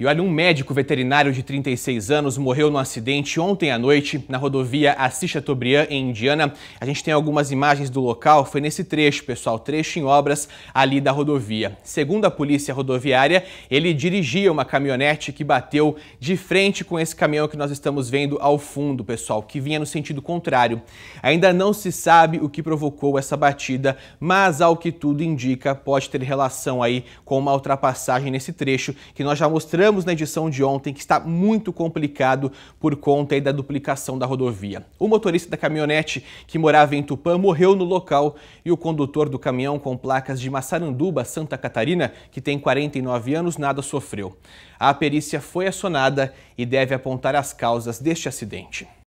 E olha, um médico veterinário de 36 anos morreu num acidente ontem à noite na rodovia Assis Chateaubriand, em Indiana. A gente tem algumas imagens do local, foi nesse trecho, pessoal, trecho em obras ali da rodovia. Segundo a polícia rodoviária, ele dirigia uma caminhonete que bateu de frente com esse caminhão que nós estamos vendo ao fundo, pessoal, que vinha no sentido contrário. Ainda não se sabe o que provocou essa batida, mas ao que tudo indica, pode ter relação aí com uma ultrapassagem nesse trecho que nós já mostramos Mostramos na edição de ontem que está muito complicado por conta da duplicação da rodovia. O motorista da caminhonete que morava em Tupã morreu no local e o condutor do caminhão com placas de Massaranduba, Santa Catarina, que tem 49 anos, nada sofreu. A perícia foi acionada e deve apontar as causas deste acidente.